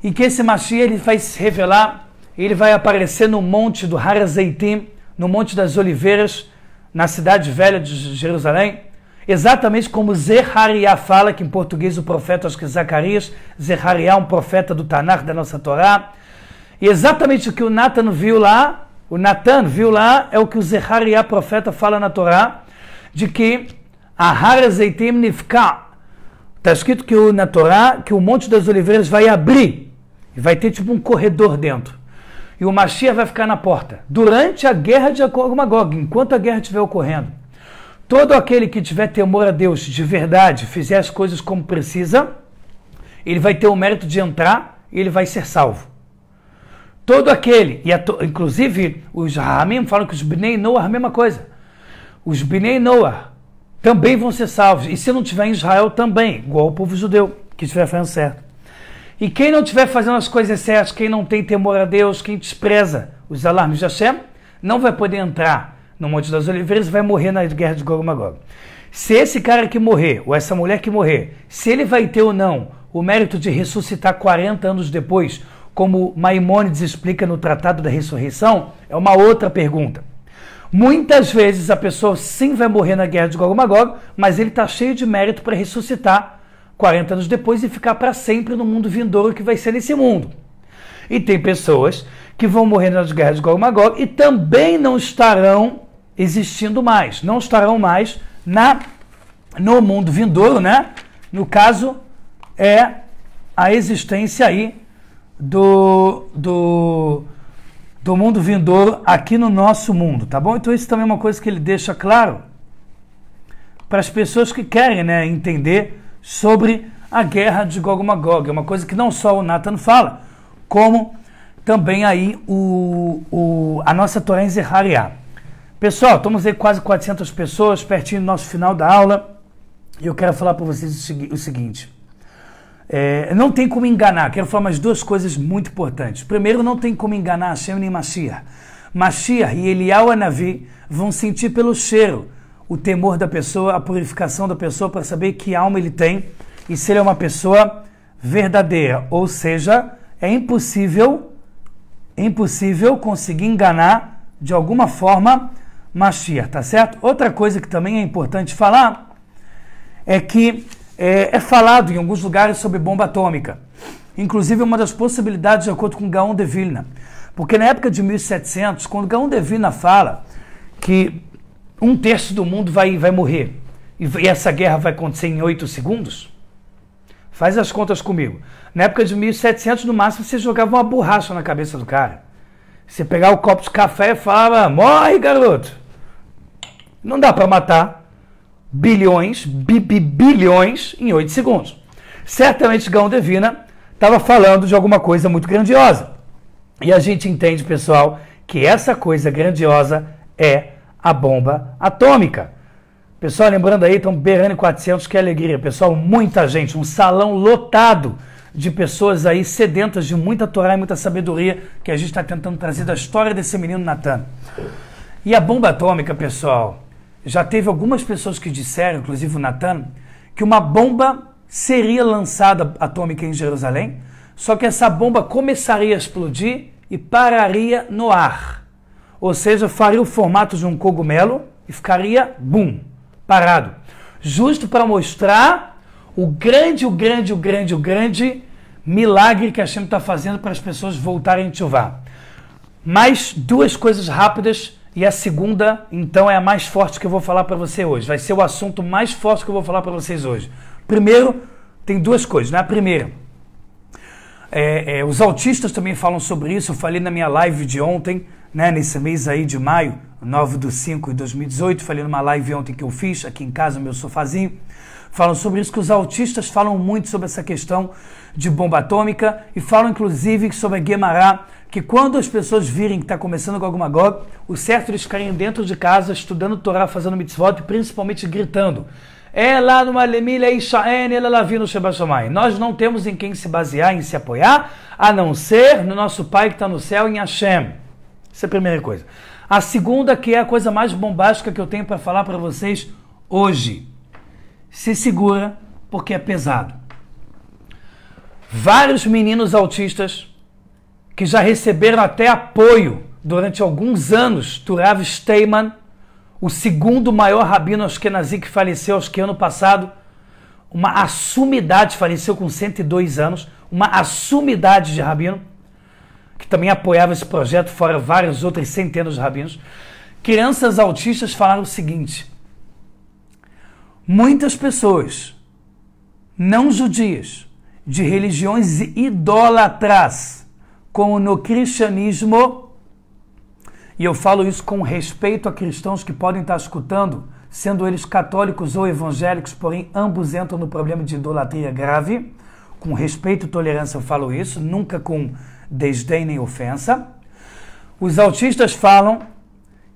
E que esse Mashiach ele vai se revelar, ele vai aparecer no monte do Har Zeitim, no Monte das Oliveiras, na cidade velha de Jerusalém, exatamente como Zerariah fala, que em português o profeta, acho que é Zacarias, Zerariah é um profeta do Tanar, da nossa Torá, e exatamente o que o Natan viu lá, o Natan viu lá, é o que o Zerariah profeta fala na Torá, de que a Har Zeitim Nifka, Está escrito que o, na Torá que o Monte das Oliveiras vai abrir e vai ter tipo um corredor dentro. E o Mashiach vai ficar na porta. Durante a guerra de Magog, enquanto a guerra estiver ocorrendo, todo aquele que tiver temor a Deus de verdade, fizer as coisas como precisa, ele vai ter o mérito de entrar e ele vai ser salvo. Todo aquele, e to, inclusive os Ramim falam que os Bnei Noah é a mesma coisa. Os Bnei Noah também vão ser salvos. E se não tiver em Israel, também, igual o povo judeu, que estiver fazendo certo. E quem não estiver fazendo as coisas certas, quem não tem temor a Deus, quem despreza os alarmes de Hashem, não vai poder entrar no Monte das Oliveiras e vai morrer na guerra de Gog Magog. Se esse cara que morrer, ou essa mulher que morrer, se ele vai ter ou não o mérito de ressuscitar 40 anos depois, como Maimônides explica no Tratado da Ressurreição, é uma outra pergunta. Muitas vezes a pessoa sim vai morrer na guerra de Gog Magog, mas ele está cheio de mérito para ressuscitar 40 anos depois e ficar para sempre no mundo vindouro que vai ser nesse mundo. E tem pessoas que vão morrer nas guerras de Gog Magog e também não estarão existindo mais, não estarão mais na no mundo vindouro, né? No caso é a existência aí do do do mundo vindouro aqui no nosso mundo, tá bom? Então isso também é uma coisa que ele deixa claro para as pessoas que querem né, entender sobre a guerra de Gog e Magog. É uma coisa que não só o Nathan fala, como também aí o, o a nossa Torá em Pessoal, estamos aí quase 400 pessoas, pertinho do nosso final da aula. E eu quero falar para vocês o seguinte. É, não tem como enganar. Quero falar mais duas coisas muito importantes. Primeiro, não tem como enganar Hashem nem Mashiach. Mashiach e Eliyahu Anavi vão sentir pelo cheiro o temor da pessoa, a purificação da pessoa para saber que alma ele tem e se ele é uma pessoa verdadeira. Ou seja, é impossível, é impossível conseguir enganar de alguma forma Mashiach, tá certo? Outra coisa que também é importante falar é que é, é falado em alguns lugares sobre bomba atômica. Inclusive, uma das possibilidades, de acordo com Gaon de Vilna. Porque na época de 1700, quando Gaon de Vilna fala que um terço do mundo vai, vai morrer e, e essa guerra vai acontecer em oito segundos, faz as contas comigo. Na época de 1700, no máximo, você jogava uma borracha na cabeça do cara. Você pegava o copo de café e falava: morre, garoto! Não dá para matar bilhões, bilhões em 8 segundos. Certamente Gão Devina estava falando de alguma coisa muito grandiosa. E a gente entende, pessoal, que essa coisa grandiosa é a bomba atômica. Pessoal, lembrando aí, então, Berrane 400, que alegria. Pessoal, muita gente, um salão lotado de pessoas aí sedentas de muita Torá e muita sabedoria que a gente está tentando trazer da história desse menino Natan. E a bomba atômica, pessoal, já teve algumas pessoas que disseram, inclusive o Natan, que uma bomba seria lançada atômica em Jerusalém, só que essa bomba começaria a explodir e pararia no ar. Ou seja, faria o formato de um cogumelo e ficaria, bum, parado. Justo para mostrar o grande, o grande, o grande, o grande milagre que a Shem está fazendo para as pessoas voltarem a Tchuvá. Mais duas coisas rápidas e a segunda, então, é a mais forte que eu vou falar para você hoje. Vai ser o assunto mais forte que eu vou falar para vocês hoje. Primeiro, tem duas coisas. Né? A primeira, é, é, os autistas também falam sobre isso. Eu falei na minha live de ontem, né, nesse mês aí de maio, 9 do 5 de 2018. Falei numa live ontem que eu fiz aqui em casa, no meu sofazinho. Falam sobre isso, que os autistas falam muito sobre essa questão de bomba atômica e falam inclusive sobre a Guemará que quando as pessoas virem que está começando com alguma Magog, o certo é eles ficarem dentro de casa, estudando Torá, fazendo mitzvot e principalmente gritando. É lá no Malemilha Ishaen, ela é lá vindo Shebashamay. Nós não temos em quem se basear, em se apoiar, a não ser no nosso Pai que está no céu, em Hashem. Essa é a primeira coisa. A segunda, que é a coisa mais bombástica que eu tenho para falar para vocês hoje. Se segura, porque é pesado. Vários meninos autistas que já receberam até apoio durante alguns anos do Rav Steiman, o segundo maior rabino ashkenazi que faleceu, acho que ano passado, uma assumidade, faleceu com 102 anos, uma assumidade de rabino, que também apoiava esse projeto, fora vários outros centenas de rabinos. Crianças autistas falaram o seguinte: muitas pessoas não judias de religiões idolatras, como no cristianismo, e eu falo isso com respeito a cristãos que podem estar escutando, sendo eles católicos ou evangélicos, porém ambos entram no problema de idolatria grave. Com respeito e tolerância eu falo isso, nunca com desdém nem ofensa. Os autistas falam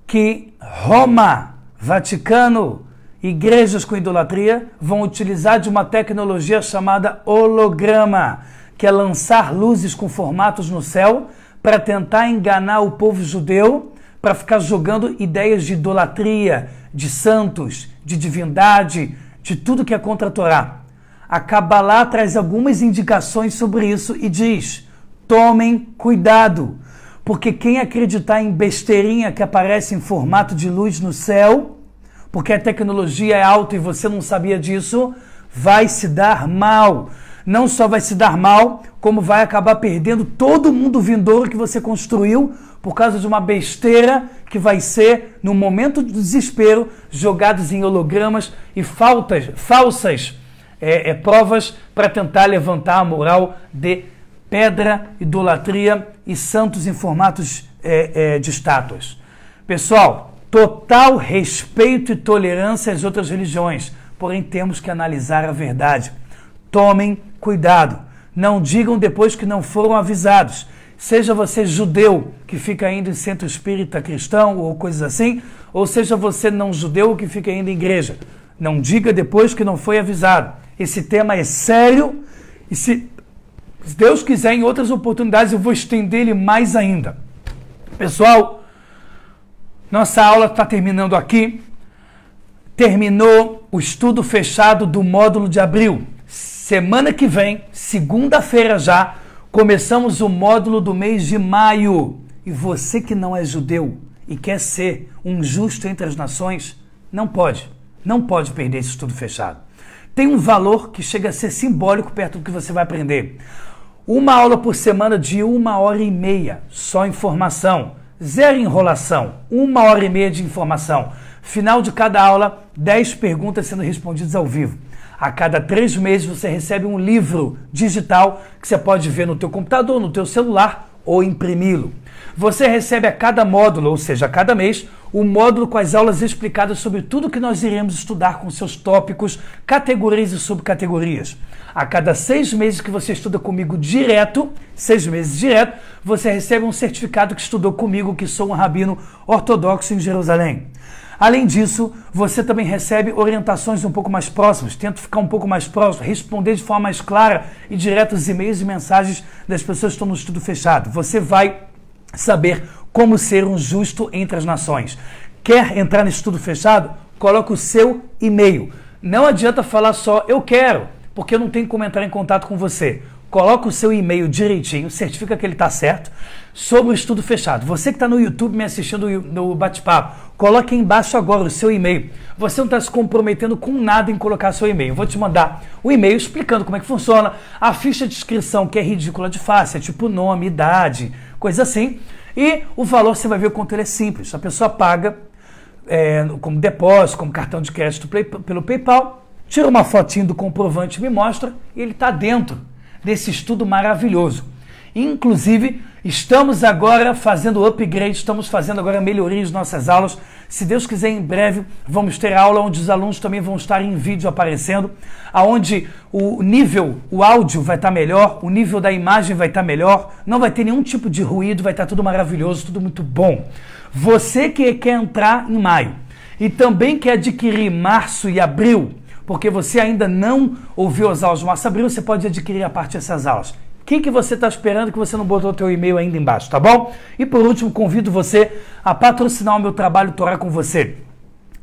que Roma, Vaticano, igrejas com idolatria vão utilizar de uma tecnologia chamada holograma que é lançar luzes com formatos no céu para tentar enganar o povo judeu, para ficar jogando ideias de idolatria, de santos, de divindade, de tudo que é contra a Torá. A Kabbalah traz algumas indicações sobre isso e diz: tomem cuidado, porque quem acreditar em besteirinha que aparece em formato de luz no céu, porque a tecnologia é alta e você não sabia disso, vai se dar mal não só vai se dar mal, como vai acabar perdendo todo mundo vindouro que você construiu por causa de uma besteira que vai ser, no momento do desespero, jogados em hologramas e faltas, falsas é, é, provas para tentar levantar a moral de pedra, idolatria e santos em formatos é, é, de estátuas. Pessoal, total respeito e tolerância às outras religiões, porém temos que analisar a verdade. Tomem cuidado. Não digam depois que não foram avisados. Seja você judeu que fica indo em centro espírita cristão ou coisas assim, ou seja você não judeu que fica indo em igreja. Não diga depois que não foi avisado. Esse tema é sério e se Deus quiser, em outras oportunidades, eu vou estender ele mais ainda. Pessoal, nossa aula está terminando aqui. Terminou o estudo fechado do módulo de abril. Semana que vem, segunda-feira já, começamos o módulo do mês de maio. E você que não é judeu e quer ser um justo entre as nações, não pode, não pode perder esse estudo fechado. Tem um valor que chega a ser simbólico perto do que você vai aprender. Uma aula por semana de uma hora e meia, só informação. Zero enrolação, uma hora e meia de informação. Final de cada aula, 10 perguntas sendo respondidas ao vivo. A cada três meses você recebe um livro digital que você pode ver no teu computador, no teu celular ou imprimi-lo. Você recebe a cada módulo, ou seja, a cada mês, o um módulo com as aulas explicadas sobre tudo que nós iremos estudar com seus tópicos, categorias e subcategorias. A cada seis meses que você estuda comigo direto, seis meses direto, você recebe um certificado que estudou comigo, que sou um rabino ortodoxo em Jerusalém. Além disso, você também recebe orientações um pouco mais próximas. Tento ficar um pouco mais próximo, responder de forma mais clara e direta os e-mails e mensagens das pessoas que estão no estudo fechado. Você vai saber como ser um justo entre as nações. Quer entrar no estudo fechado? Coloque o seu e-mail. Não adianta falar só eu quero, porque eu não tenho como entrar em contato com você coloca o seu e-mail direitinho, certifica que ele está certo, sobre o estudo fechado. Você que está no YouTube me assistindo no bate-papo, coloque embaixo agora o seu e-mail. Você não está se comprometendo com nada em colocar seu e-mail. Vou te mandar o e-mail explicando como é que funciona, a ficha de inscrição, que é ridícula de fácil, é tipo nome, idade, coisa assim. E o valor você vai ver o quanto ele é simples. A pessoa paga é, como depósito, como cartão de crédito pelo PayPal, tira uma fotinho do comprovante, me mostra, e ele está dentro desse estudo maravilhoso. Inclusive, estamos agora fazendo upgrade, estamos fazendo agora melhorias em nossas aulas. Se Deus quiser, em breve vamos ter aula onde os alunos também vão estar em vídeo aparecendo, aonde o nível, o áudio vai estar melhor, o nível da imagem vai estar melhor, não vai ter nenhum tipo de ruído, vai estar tudo maravilhoso, tudo muito bom. Você que quer entrar em maio e também quer adquirir março e abril, porque você ainda não ouviu as aulas do Márcio Abril, você pode adquirir a parte dessas aulas. O que, que você está esperando que você não botou o teu e-mail ainda embaixo, tá bom? E por último, convido você a patrocinar o meu trabalho Torá com você.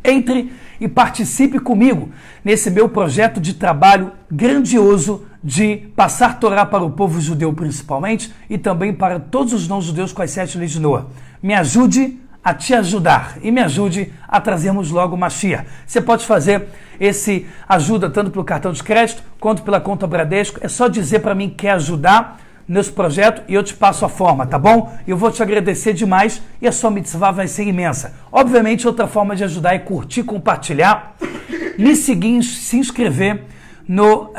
Entre e participe comigo nesse meu projeto de trabalho grandioso de passar Torá para o povo judeu principalmente e também para todos os não-judeus com as sete leis de Noah. Me ajude a te ajudar e me ajude a trazermos logo Machia. Você pode fazer esse ajuda tanto pelo cartão de crédito quanto pela conta Bradesco. É só dizer para mim que quer ajudar nesse projeto e eu te passo a forma, tá bom? Eu vou te agradecer demais e a sua mitzvah vai ser imensa. Obviamente, outra forma de ajudar é curtir, compartilhar, me seguir, se inscrever no, uh,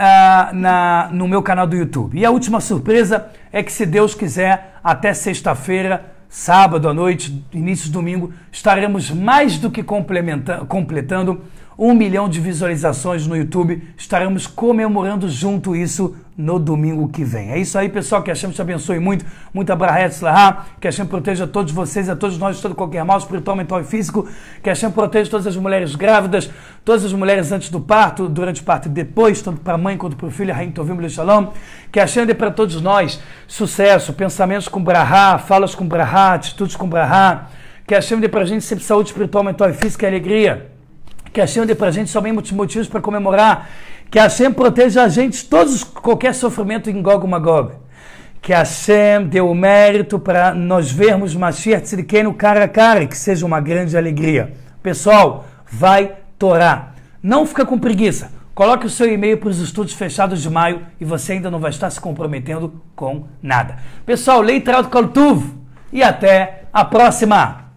na, no meu canal do YouTube. E a última surpresa é que, se Deus quiser, até sexta-feira sábado à noite, início de domingo, estaremos mais do que completando um milhão de visualizações no YouTube. Estaremos comemorando junto isso no domingo que vem. É isso aí, pessoal. Que a Shem te abençoe muito. Muita barra Que a Shem proteja todos vocês, a todos nós, todo qualquer mal, espiritual, mental e físico. Que a Shem proteja todas as mulheres grávidas, todas as mulheres antes do parto, durante o parto e depois, tanto para a mãe quanto para o filho. Raim Tovim Shalom. Que a Shem dê para todos nós sucesso, pensamentos com brahá, falas com brahá, atitudes com brahá. Que a Shem dê para a gente sempre saúde espiritual, mental e física e alegria que a Shem dê para a gente motivos para comemorar, que a Shem proteja a gente todos qualquer sofrimento em Gog Magog, que a Shem dê o mérito para nós vermos Mashiach no cara a cara, que seja uma grande alegria. Pessoal, vai torar. não fica com preguiça, Coloque o seu e-mail para os estudos fechados de maio e você ainda não vai estar se comprometendo com nada. Pessoal, Leitrado Kaltuv e até a próxima!